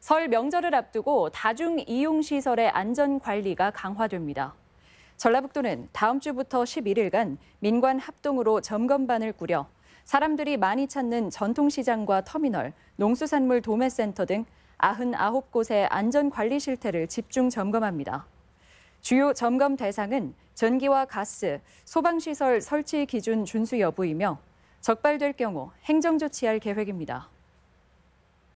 설 명절을 앞두고 다중 이용 시설의 안전 관리가 강화됩니다. 전라북도는 다음 주부터 11일간 민관 합동으로 점검반을 꾸려 사람들이 많이 찾는 전통시장과 터미널, 농수산물 도매센터 등 99곳의 안전관리 실태를 집중 점검합니다. 주요 점검 대상은 전기와 가스, 소방시설 설치 기준 준수 여부이며 적발될 경우 행정조치할 계획입니다.